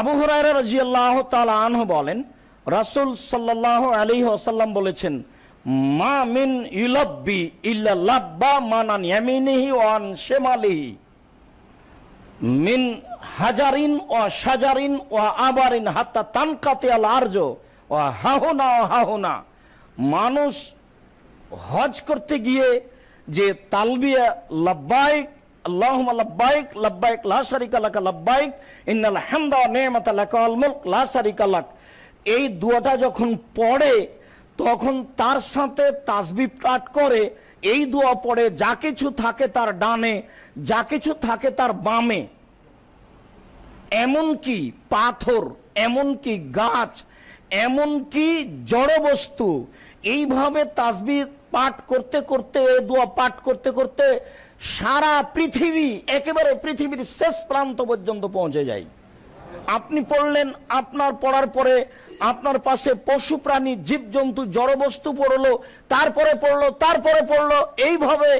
আবু হরাইরা রাজিয়াল্লাহ তালা আনহ বলেন রাসূল সাল্লাহ আলী আসাল্লাম বলেছেন মা মিন ইলব্বি ইল্লা লাব্বা মানান ইয়ামিনিহি ওয়ান শেমালিহি মিন হাজারিন ও সাজারিন ও আবারিন হাত্তা তানকাতে আল আর্য ও হাহুনা ও হাহুনা মানুষ হজ করতে গিয়ে যে তালবিয়া লাব্বাইক اللهم لبيك لبيك لا شريك لك لبيك ان الحمد والنعمه لك والملك لا شريك لك এই দুয়াটা যখন পড়ে তখন তার সাথে তাসবি পাঠ করে এই দোয়া পড়ে যা কিছু থাকে তার ডানে যা কিছু থাকে তার বামে এমনকি পাথর এমনকি গাছ এমনকি জড় বস্তু এইভাবে তাসবি পাঠ করতে করতে এই দোয়া পাঠ করতে করতে সারা পৃথিবী একেবারে পৃথিবীর শেষ প্রান্ত পর্যন্ত পৌঁছে যায় আপনি পড়লেন আপনার পড়ার পরে আপনার পাশে পশু প্রাণী জীবজন্তু জড়বস্তু পড়লো তারপরে পড়লো তারপরে পড়লো এইভাবে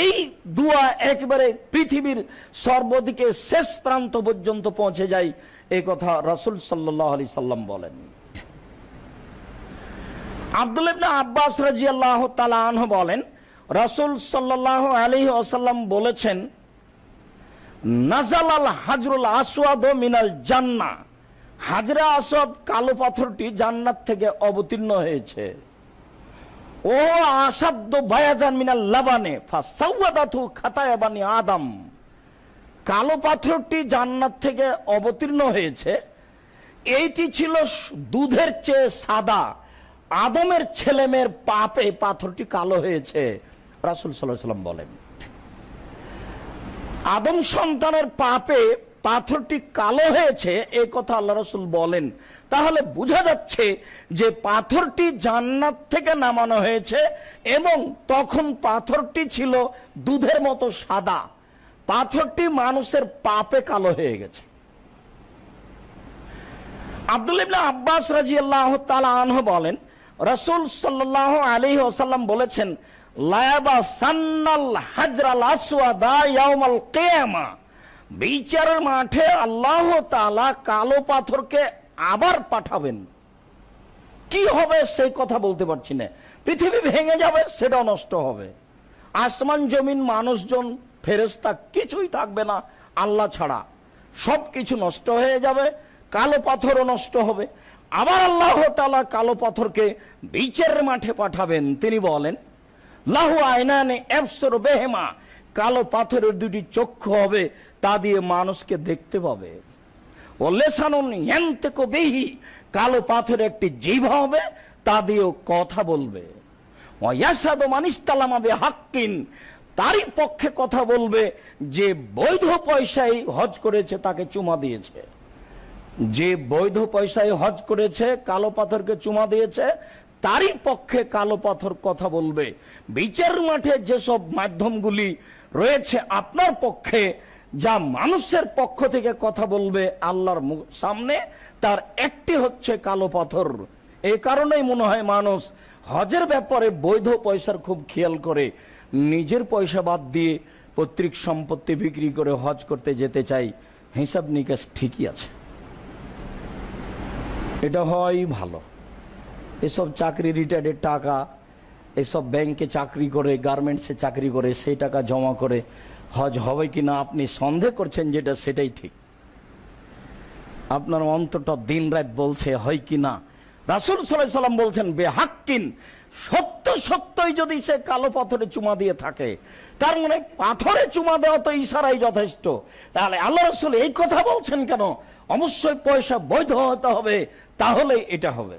এই দুয়া একেবারে পৃথিবীর সর্বদিকে শেষ প্রান্ত পর্যন্ত পৌঁছে যায় এই কথা রসুল সাল্লি সাল্লাম বলেন আব্দুল আব্বাস রাজিয়াল্লাহ তালা বলেন রসুল সাল্লাহ আলী আসাল্লাম বলেছেন নাজালাল হাজরুল হাজরুল আসওয়াদ মিনাল জান্না হাজরা আসাদ কালো পাথরটি জান্নাত থেকে অবতীর্ণ হয়েছে ও আসাদ্য বায়াজান মিনাল লাবানে ফাসাউয়াদাতু খাতায়াবানি আদম কালো পাথরটি জান্নাত থেকে অবতীর্ণ হয়েছে এইটি ছিল দুধের চেয়ে সাদা আদমের ছেলেমের পাপে পাথরটি কালো হয়েছে রাসুল সাল্লাম বলেন আদম সন্তানের পাপে পাথরটি কালো হয়েছে এ কথা আল্লাহ রসুল বলেন তাহলে বোঝা যাচ্ছে যে পাথরটি জান্নাত থেকে নামানো হয়েছে এবং তখন পাথরটি ছিল দুধের মতো সাদা পাথরটি মানুষের পাপে কালো হয়ে গেছে আব্দুল ইবনা আব্বাস রাজি আল্লাহ তালা আনহ বলেন রসুল সাল্লাহ আলী ওসাল্লাম বলেছেন বিচারের মাঠে আল্লাহ কালো পাথরকে আবার পাঠাবেন কি হবে সেই কথা বলতে পারছি না পৃথিবী ভেঙে যাবে সেটা নষ্ট হবে আসমান জমিন মানুষজন ফেরেস্তা কিছুই থাকবে না আল্লাহ ছাড়া সব কিছু নষ্ট হয়ে যাবে কালো পাথরও নষ্ট হবে আবার আল্লাহ তালা কালো পাথরকে বিচারের মাঠে পাঠাবেন তিনি বলেন লাহু আয়নানে এফসর বেহেমা কালো পাথরের দুটি চক্ষু হবে তা দিয়ে মানুষকে দেখতে পাবে ও লেসানুন হেনতে কবিহি কালো পাথর একটি জীব হবে তা দিয়েও কথা বলবে ও ইয়াসাদ মানিস্তালামাবে হাক্কিন তারই পক্ষে কথা বলবে যে বৈধ পয়সায় হজ করেছে তাকে চুমা দিয়েছে যে বৈধ পয়সায় হজ করেছে কালো পাথরকে চুমা দিয়েছে তারই পক্ষে কালো পাথর কথা বলবে বিচার মাঠে যেসব মাধ্যমগুলি রয়েছে আপনার পক্ষে যা মানুষের পক্ষ থেকে কথা বলবে আল্লাহর সামনে তার একটি হচ্ছে কালো পাথর এই কারণেই মনে হয় মানুষ হজের ব্যাপারে বৈধ পয়সার খুব খেয়াল করে নিজের পয়সা বাদ দিয়ে পৈতৃক সম্পত্তি বিক্রি করে হজ করতে যেতে চাই হিসাব নিকাশ ঠিকই আছে এটা হয় ভালো এসব চাকরি রিটায়ার্ডের টাকা এসব ব্যাংকে চাকরি করে গার্মেন্টসে চাকরি করে সেই টাকা জমা করে হজ হবে কি না আপনি সন্দেহ করছেন যেটা সেটাই ঠিক আপনার অন্তটা দিন রাত বলছে হয় কি না রাসুল সাল্লাহ সাল্লাম বলছেন বেহাক্কিন সত্য সত্যই যদি সে কালো পাথরে চুমা দিয়ে থাকে তার মানে পাথরে চুমা দেওয়া তো ইশারাই যথেষ্ট তাহলে আল্লাহ রসুল এই কথা বলছেন কেন অবশ্যই পয়সা বৈধ হতে হবে তাহলে এটা হবে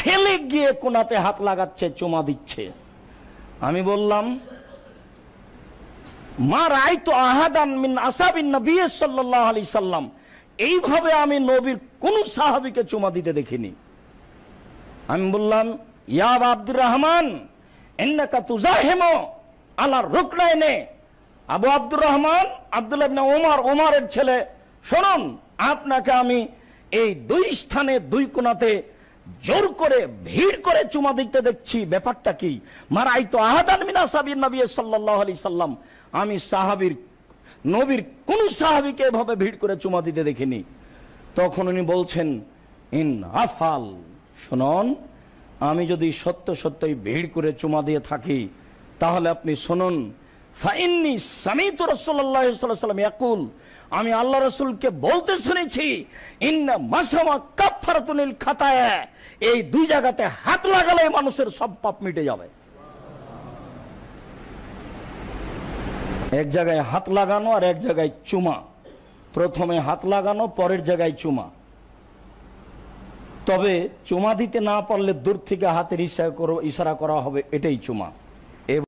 ঠেলে গিয়ে কোনাতে হাত লাগাচ্ছে চুমা দিচ্ছে আমি বললাম মা রায় তো আহাদান মিন আসাবিন আলি সাল্লাম এইভাবে আমি নবীর কোন সাহাবিকে চুমা দিতে দেখিনি আমি বললাম ইয়াব আব্দুর রহমান এন্নাকা তুজা হেম আলার রুকনায়নে আবু আব্দুর রহমান আবদুল্লাহ ওমার ওমারের ছেলে শুনুন আপনাকে আমি এই দুই স্থানে দুই কোনাতে জোর করে ভিড় করে চুমা দিতে দেখছি ব্যাপারটা কি মারাই তো আহাদান মিনা সাবির নবী সাল্লাহ আলি সাল্লাম আমি সাহাবির নবীর কোন সাহাবিকে এভাবে ভিড় করে চুমা দিতে দেখিনি তখন উনি বলছেন ইন আফাল শুনন আমি যদি সত্য সত্যই ভিড় করে চুমা দিয়ে থাকি তাহলে আপনি শুনুন ফাইন্নি সামিত রসল্লাহ সাল্লাম ইয়াকুল আমি আল্লাহ রসুলকে বলতে শুনেছি ইন্না মাসামা কাফারতুনিল খাতায় এই দুই জায়গাতে হাত লাগালে মানুষের সব পাপ মিটে যাবে এক জায়গায় হাত লাগানো আর এক জায়গায় চুমা প্রথমে হাত লাগানো পরের জায়গায় চুমা তবে চুমা দিতে না পারলে দূর থেকে হাতের ইশারা করা হবে এটাই চুমা